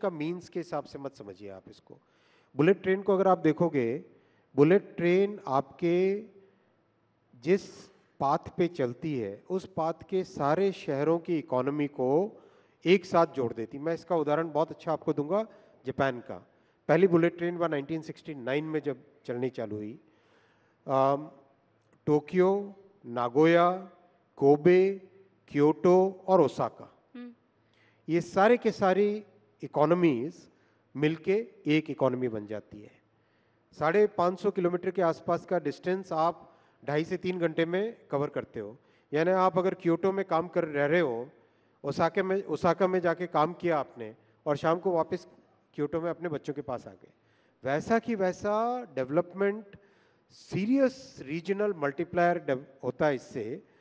का मीन्स के हिसाब से मत समझिए आप इसको बुलेट ट्रेन को अगर आप देखोगे बुलेट ट्रेन आपके जिस पाथ पे चलती है उस पाथ के सारे शहरों की इकोनॉमी को एक साथ जोड़ देती मैं इसका उदाहरण बहुत अच्छा आपको दूंगा जापान का पहली बुलेट ट्रेन वह 1969 में जब चलनी चालू हुई टोक्यो नागोया कोबे क्योटो और ओसाका हम्म। ये सारे के सारे इकोनॉमीज मिलके एक इकोनॉमी बन जाती है साढ़े पाँच सौ किलोमीटर के आसपास का डिस्टेंस आप ढाई से तीन घंटे में कवर करते हो यानी आप अगर क्योटो में काम कर रह रहे हो ओसाके में ओसाका में जाके काम किया आपने और शाम को वापस क्योटो में अपने बच्चों के पास आ गए वैसा कि वैसा डेवलपमेंट सीरियस रीजनल मल्टीप्लायर होता है इससे